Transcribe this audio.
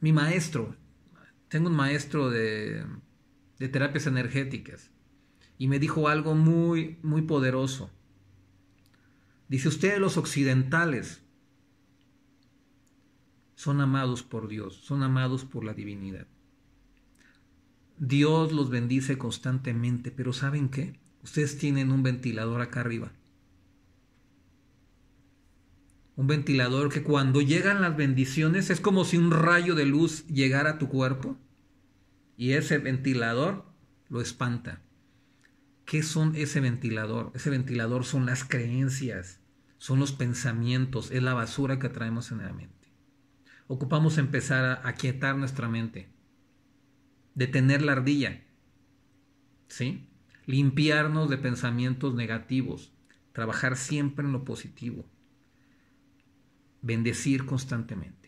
Mi maestro, tengo un maestro de, terapias energéticas y me dijo algo muy, muy poderoso. Dice, ustedes los occidentales son amados por Dios, son amados por la divinidad. Dios los bendice constantemente, pero ¿saben qué? Ustedes tienen un ventilador acá arriba un ventilador que cuando llegan las bendiciones es como si un rayo de luz llegara a tu cuerpo y ese ventilador lo espanta. ¿Qué son ese ventilador? Ese ventilador son las creencias, son los pensamientos, es la basura que traemos en la mente. Ocupamos empezar a, aquietar quietar nuestra mente, detener la ardilla, ¿sí? Limpiarnos de pensamientos negativos, trabajar siempre en lo positivo bendecir constantemente.